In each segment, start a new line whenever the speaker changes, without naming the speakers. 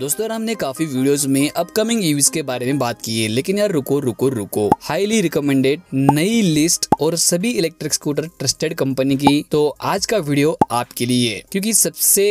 दोस्तों यार हमने काफी वीडियोस में अपकमिंग ईवीज के बारे में बात की है लेकिन यार रुको रुको रुको हाईली रिकमेंडेड नई लिस्ट और सभी इलेक्ट्रिक स्कूटर ट्रस्टेड कंपनी की तो आज का वीडियो आपके लिए क्योंकि सबसे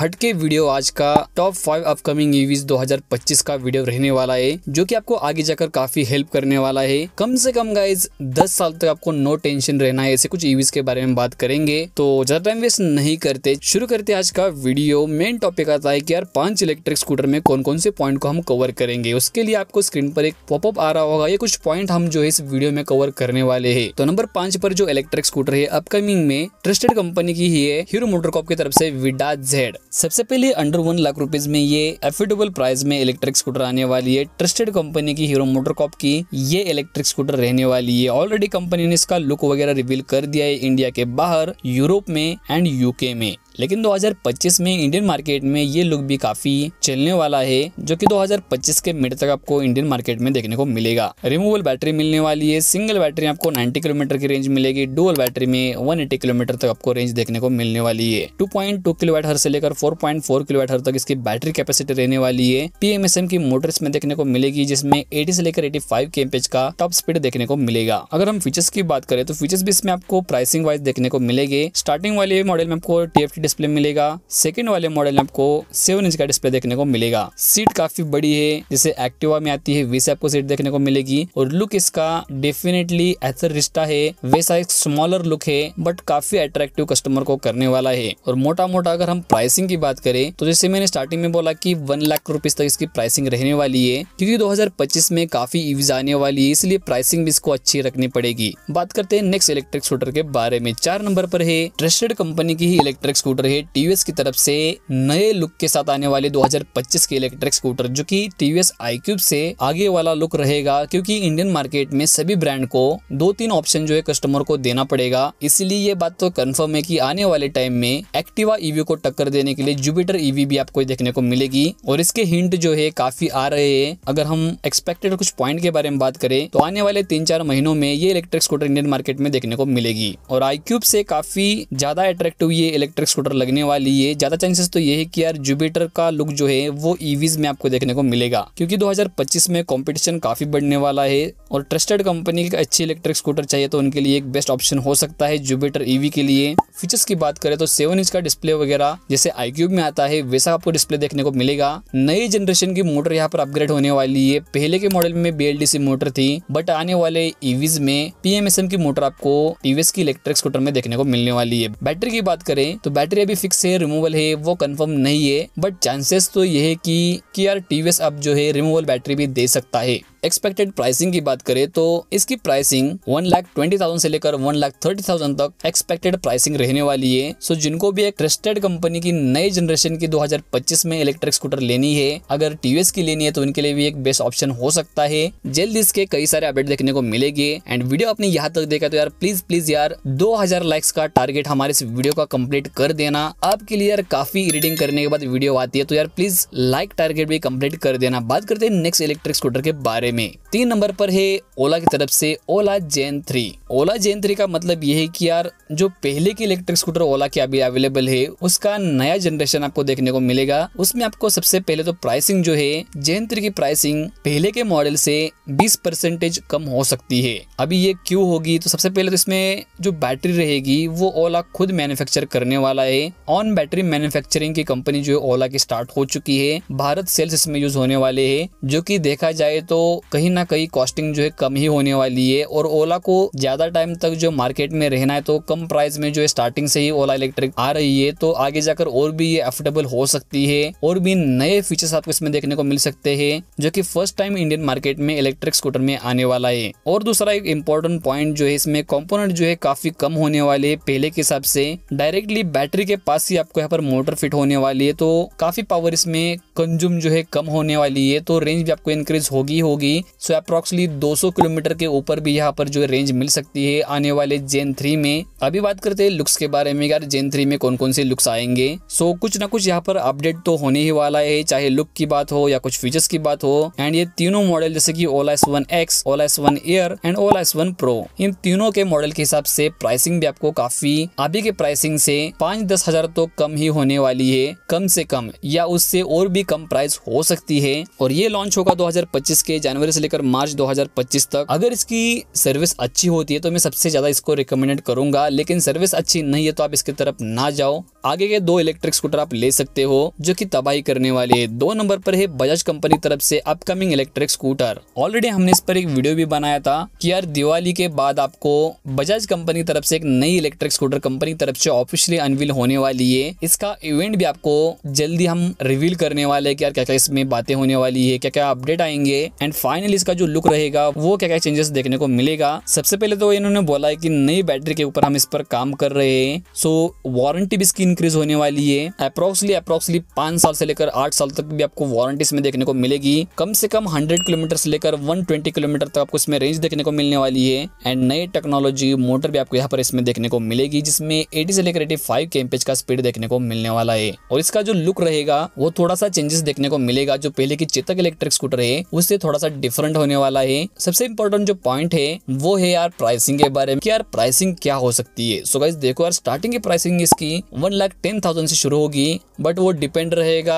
हटके वीडियो आज का टॉप फाइव अपकमिंग ईवीज 2025 का वीडियो रहने वाला है जो कि आपको आगे जाकर काफी हेल्प करने वाला है कम से कम गाइज 10 साल तक आपको नो टेंशन रहना है ऐसे कुछ ईवीज के बारे में बात करेंगे तो ज्यादा टाइम वेस्ट नहीं करते शुरू करते आज का वीडियो मेन टॉपिक आता है की यार पांच इलेक्ट्रिक स्कूटर में कौन कौन से पॉइंट को हम कवर करेंगे उसके लिए आपको स्क्रीन पर एक पॉपअप आ रहा होगा ये कुछ पॉइंट हम जो है इस वीडियो में कवर करने वाले है तो नंबर पांच पर जो इलेक्ट्रिक स्कूटर है अपकमिंग में ट्रस्टेड कंपनी की ही है हीरो मोटरकॉप की तरफ से विडा जेड रेड सबसे पहले अंडर वन लाख रुपीज में ये एफोर्डेबल प्राइस में इलेक्ट्रिक स्कूटर आने वाली है ट्रस्टेड कंपनी की हीरो मोटरकॉप की ये इलेक्ट्रिक स्कूटर रहने वाली है ऑलरेडी कंपनी ने इसका लुक वगैरह रिवील कर दिया है इंडिया के बाहर यूरोप में एंड यूके में लेकिन 2025 में इंडियन मार्केट में ये लुक भी काफी चलने वाला है जो कि 2025 के मिड तक आपको इंडियन मार्केट में देखने को मिलेगा रिमूवल बैटरी मिलने वाली है सिंगल बैटरी आपको 90 किलोमीटर की रेंज मिलेगी डुअल बैटरी में 180 किलोमीटर तक आपको रेंज देखने को मिलने वाली है टू किलोवाट हर से लेकर फोर किलोवाट हर तक इसकी बैटरी कैपेसिटी रहने वाली है पीएमएसएम की मोटर इसमें देखने को मिलेगी जिसमें एटी से लेकर एटी फाइव का टॉप स्पीड देखने को मिलेगा अगर हम फीचर्स की बात करें तो फीचर्स भी इसमें आपको प्राइसिंग वाइज देखने को मिलेगी स्टार्टिंग वाले मॉडल में आपको टी डिस्प्ले मिलेगा सेकेंड वाले मॉडल में आपको सेवन इंच का डिस्प्ले देखने को मिलेगा सीट काफी बड़ी है जैसे एक्टिवा में आती है वैसे आपको सीट देखने को मिलेगी और लुक इसका डेफिनेटली एसर रिश्ता है वैसा एक स्मॉलर लुक है बट काफी अट्रैक्टिव कस्टमर को करने वाला है और मोटा मोटा अगर हम प्राइसिंग की बात करें तो जैसे मैंने स्टार्टिंग में बोला की वन लाख रुपीज तक इसकी प्राइसिंग रहने वाली है क्योंकि 2025 में काफी ईवीज आने वाली है इसलिए प्राइसिंग भी इसको अच्छी रखनी पड़ेगी बात करते हैं नेक्स्ट इलेक्ट्रिक स्कूटर के बारे में चार नंबर पर है ट्रस्टेड कंपनी की ही इलेक्ट्रिक स्कूटर स्कूटर है टीवीएस की तरफ से नए लुक के साथ आने वाले 2025 के इलेक्ट्रिक स्कूटर जो कि टीवीएस आईक्यूब से आगे वाला लुक रहेगा क्योंकि इंडियन मार्केट में सभी ब्रांड को दो तीन ऑप्शन जो है कस्टमर को देना पड़ेगा इसलिए ये बात तो कंफर्म है कि आने वाले टाइम में एक्टिवा ईवी e को टक्कर देने के लिए जुपिटर ईवी e भी आपको देखने को मिलेगी और इसके हिंट जो है काफी आ रहे है अगर हम एक्सपेक्टेड कुछ पॉइंट के बारे में बात करें तो आने वाले तीन चार महीनों में ये इलेक्ट्रिक स्कूटर इंडियन मार्केट में देखने को मिलेगी और आईक्यूब से काफी ज्यादा अट्रैक्टिव ये इलेक्ट्रिक स्कूटर लगने वाली है ज़्यादा चांसेस तो ये है कि यार जुपिटर का लुक जो है वो ईवीज e में आपको देखने को मिलेगा क्योंकि 2025 में कंपटीशन काफ़ी बढ़ने वाला है और ट्रस्टेड कंपनी का अच्छी इलेक्ट्रिक स्कूटर चाहिए तो उनके लिए एक बेस्ट ऑप्शन हो सकता है जुपिटर ईवी e के लिए फीचर्स की बात करें तो सेवन इंच का डिस्प्ले वगैरह जैसे आई में आता है वैसा आपको डिस्प्ले देखने को मिलेगा नई जनरेशन की मोटर यहाँ पर अपग्रेड होने वाली है पहले के मॉडल में बी मोटर थी बट आने वाले ईवीज e में पीएमएसएम की मोटर आपको टीवीएस की इलेक्ट्रिक स्कूटर में देखने को मिलने वाली है बैटरी की बात करें तो बैटरी बैटरी अभी फिक्स है रिमूवल है वो कंफर्म नहीं है बट चांसेस तो ये है कि, कि यार टीवीएस अब जो है रिमूवल बैटरी भी दे सकता है एक्सपेक्टेड प्राइसिंग की बात करें तो इसकी pricing one lakh twenty thousand से लेकर वन लाख थर्टी थाउजेंड तक एक्सपेक्टेड प्राइसिंग रहने वाली है सो so, जिनको भी एक ट्रस्टेड कंपनी की नई जनरेशन की 2025 में इलेक्ट्रिक स्कूटर लेनी है अगर टीवीएस की लेनी है तो उनके लिए भी एक बेस्ट ऑप्शन हो सकता है जल्द इसके कई सारे अपडेट देखने को मिलेगी एंड वीडियो आपने यहाँ तक देखा तो यार प्लीज प्लीज यार दो लाइक्स का टारगेट हमारे इस वीडियो का कम्प्लीट कर देना आपके लिए यार काफी एडिटिंग करने के बाद वीडियो आती है तो यार प्लीज लाइक टारगेट भी कम्प्लीट कर देना बात करते हैं नेक्स्ट इलेक्ट्रिक स्कूटर के बारे बारे में तीन नंबर पर है ओला की तरफ से ओला जेन थ्री ओला जेन थ्री का मतलब ये है कि यार जो पहले की इलेक्ट्रिक स्कूटर ओला के अभी अवेलेबल है उसका नया जनरेशन आपको देखने को मिलेगा उसमें आपको सबसे पहले तो प्राइसिंग जो है जेन थ्री की प्राइसिंग पहले के मॉडल से 20 परसेंटेज कम हो सकती है अभी ये क्यों होगी तो सबसे पहले तो इसमें जो बैटरी रहेगी वो ओला खुद मैन्युफैक्चर करने वाला है ऑन बैटरी मैन्युफैक्चरिंग की कंपनी जो है ओला की स्टार्ट हो चुकी है भारत सेल्स इसमें यूज होने वाले है जो की देखा जाए तो कहीं ना कहीं कॉस्टिंग जो है कम ही होने वाली है और ओला को ज़्यादा टाइम तक जो मार्केट में रहना है तो कम प्राइस में जो है स्टार्टिंग से ही ओला इलेक्ट्रिक आ रही है तो आगे जाकर और भी ये अफोर्डेबल हो सकती है और भी नए फीचर्स आपको इसमें देखने को मिल सकते हैं जो कि फर्स्ट टाइम इंडियन मार्केट में इलेक्ट्रिक स्कूटर में आने वाला है और दूसरा एक इम्पोर्टेंट पॉइंट जो है इसमें कॉम्पोनेंट जो है काफी कम होने वाले है पहले के हिसाब से डायरेक्टली बैटरी के पास ही आपको यहाँ पर मोटर फिट होने वाली है तो काफी पावर इसमें कंज्यूम जो है कम होने वाली है तो रेंज भी आपको इंक्रीज होगी होगी होगी सो अप्रोक्सली 200 किलोमीटर के ऊपर भी यहाँ पर जो रेंज मिल सकती है आने वाले जेन थ्री में अभी बात करते हैं लुक्स के बारे में यार जेन थ्री में कौन कौन से लुक्स आएंगे सो कुछ ना कुछ यहाँ पर अपडेट तो होने ही वाला है चाहे लुक की बात हो या कुछ फीचर्स की बात हो एंड ये तीनों मॉडल जैसे की Ola S one X Ola S one air and Ola S one pro इन तीनों के मॉडल के हिसाब से प्राइसिंग भी आपको काफी अभी के प्राइसिंग से पांच दस हजार तो कम ही होने वाली है कम से कम या उससे और भी कम प्राइस हो सकती है और ये लॉन्च होगा 2025 के जनवरी जनवरी से लेकर मार्च 2025 तक अगर इसकी सर्विस अच्छी होती है तो मैं सबसे ज़्यादा इसको रिकमेंडेड करूंगा लेकिन सर्विस अच्छी नहीं है तो आप इसकी तरफ ना जाओ आगे के दो इलेक्ट्रिक स्कूटर आप ले सकते हो जो कि तबाही करने वाले है दो नंबर पर है बजाज कंपनी तरफ से अपकमिंग इलेक्ट्रिक स्कूटर ऑलरेडी हमने इस पर एक वीडियो भी बनाया था कि यार दिवाली के बाद आपको बजाज कंपनी तरफ से एक नई इलेक्ट्रिक स्कूटर कंपनी तरफ से ऑफिशियली अनवील होने वाली है इसका इवेंट भी आपको जल्दी हम रिवील करने वाले की यार क्या क्या इसमें बातें होने वाली है क्या क्या अपडेट आएंगे एंड फाइनली इसका जो लुक रहेगा वो क्या क्या चेंजेस देखने को मिलेगा सबसे पहले तो इन्होंने बोला है की नई बैटरी के ऊपर हम इस पर काम कर रहे हैं सो वारंटी भी इसकी इंक्रीज होने वाली है अप्रोक्सली अप्रोक्सली पांच साल से लेकर आठ साल तक भी आपको वारंटी इसमें देखने को मिलेगी कम से कम हंड्रेड किलोमीटर से लेकर वन ट्वेंटी किलोमीटर तक आपको इसमें रेंज देखने को मिलने वाली है एंड नई टेक्नोलॉजी मोटर भी आपको यहाँ पर इसमें देखने को मिलेगी जिसमें एटी से लेकर एटी फाइव के का स्पीड देखने को मिलने वाला है और इसका जो लुक रहेगा वो थोड़ा सा चेंजेस देखने को मिलेगा जो पहले की चेतक इलेक्ट्रिक स्कूटर है उससे थोड़ा सा डिफरेंट होने वाला है सबसे इंपॉर्टेंट जो पॉइंट है वो है यार प्राइसिंग के बारे में यार प्राइसिंग क्या हो सकती है सो so गाइज देखो यार स्टार्टिंग की प्राइसिंग इसकी वन लाख टेन थाउजेंड से शुरू होगी बट वो डिपेंड रहेगा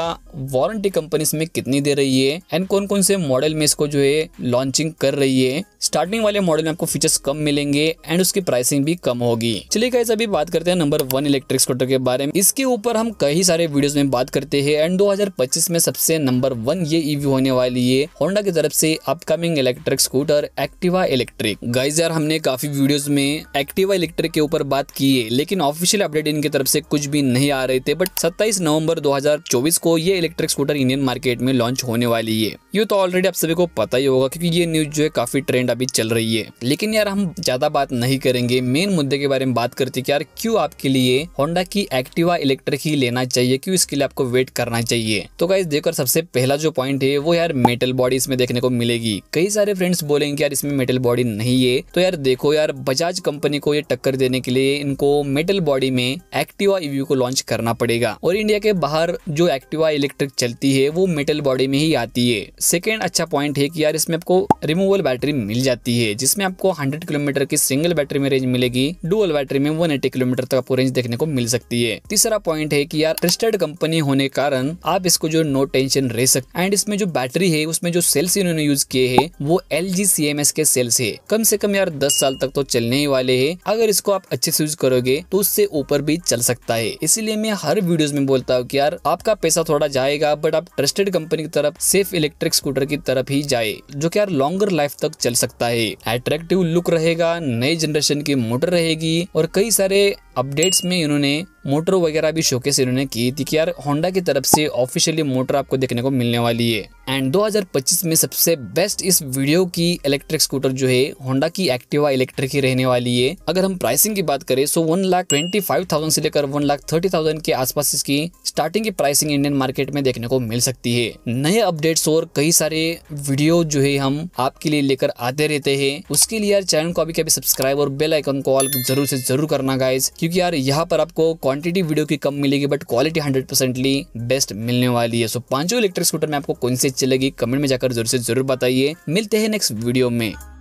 वारंटी कंपनीज में कितनी दे रही है एंड कौन कौन से मॉडल में इसको जो है लॉन्चिंग कर रही है स्टार्टिंग वाले मॉडल में आपको फीचर्स कम मिलेंगे एंड उसकी प्राइसिंग भी कम होगी चलिए गाइस अभी बात करते हैं नंबर वन इलेक्ट्रिक स्कूटर के बारे में इसके ऊपर हम कई सारे वीडियोस में बात करते हैं एंड 2025 में सबसे नंबर वन ये ईवी होने वाली है होंडा की तरफ से upcoming electric scooter Activa electric guys यार हमने काफी वीडियोस में एक्टिवा इलेक्ट्रिक के ऊपर बात की है लेकिन ऑफिशियल अपडेट इनकी तरफ से कुछ भी नहीं आ रहे थे बट सत्ताईस नवंबर नवंबर 2024 को ये इलेक्ट्रिक स्कूटर इंडियन मार्केट में लॉन्च होने वाली है ये तो ऑलरेडी आप सभी को पता ही होगा क्योंकि ये न्यूज जो है काफी ट्रेंड अभी चल रही है लेकिन यार हम ज्यादा बात नहीं करेंगे मेन मुद्दे के बारे में बात करते यार क्यों आपके लिए होंडा की एक्टिवा इलेक्ट्रिक ही लेना चाहिए क्यों इसके लिए आपको वेट करना चाहिए तो गाइज देखो सबसे पहला जो पॉइंट है वो यार मेटल बॉडी इसमें देखने को मिलेगी कई सारे फ्रेंड्स बोलेंगे यार इसमें मेटल बॉडी नहीं है तो यार देखो यार बजाज कंपनी को ये टक्कर देने के लिए इनको मेटल बॉडी में एक्टिवा ईवी को लॉन्च करना पड़ेगा और इंडिया के बाहर जो एक्टिवा इलेक्ट्रिक चलती है वो मेटल बॉडी में ही आती है सेकेंड अच्छा पॉइंट है कि यार इसमें आपको रिमूवल बैटरी मिल जाती है जिसमें आपको हंड्रेड किलोमीटर की सिंगल बैटरी में रेंज मिलेगी डुअल बैटरी में वन किलोमीटर तक आपको रेंज देखने को मिल सकती है तीसरा पॉइंट है की यार ट्रिस्टेड कंपनी होने के कारण आप इसको जो नो टेंशन रह सकते एंड इसमें जो बैटरी है उसमें जो सेल्स इन्होंने यूज किए है वो L G C M S के सेल्स है कम से कम यार दस साल तक तो चलने ही वाले है अगर इसको आप अच्छे से यूज करोगे तो उससे ऊपर भी चल सकता है इसीलिए मैं हर वीडियोस में बोलता सकता हो कि यार आपका पैसा थोड़ा जाएगा बट आप ट्रस्टेड कंपनी की तरफ सेफ इलेक्ट्रिक स्कूटर की तरफ ही जाए जो कि यार लॉन्गर लाइफ तक चल सकता है अट्रैक्टिव लुक रहेगा नई जनरेशन की मोटर रहेगी और कई सारे अपडेट्स में इन्होंने मोटर वगैरह भी शोकेस इन्होंने की थी कि यार होंडा की तरफ से ऑफिशियली मोटर आपको देखने को मिलने वाली है एंड 2025 में सबसे बेस्ट इस वीडियो की इलेक्ट्रिक स्कूटर जो है होंडा की एक्टिवा इलेक्ट्रिक ही रहने वाली है अगर हम प्राइसिंग की बात करें तो one lakh twenty five thousand से लेकर वन लाख थर्टी थाउजेंड के आसपास इसकी स्टार्टिंग की प्राइसिंग इंडियन मार्केट में देखने को मिल सकती है नए अपडेट्स और कई सारे वीडियो जो है हम आपके लिए लेकर आते रहते हैं उसके लिए यार चैनल को अभी कभी सब्सक्राइब और बेल आइकन को ऑल जरूर से जरूर करना गाइज क्योंकि यार यहाँ पर आपको क्वांटिटी वीडियो की कम मिलेगी but quality hundred percently best मिलने वाली है सो पांचों इलेक्ट्रिक स्कूटर में आपको कौन सी अच्छी लगी कमेंट में जाकर जरूर से जरूर बताइए मिलते हैं नेक्स्ट वीडियो में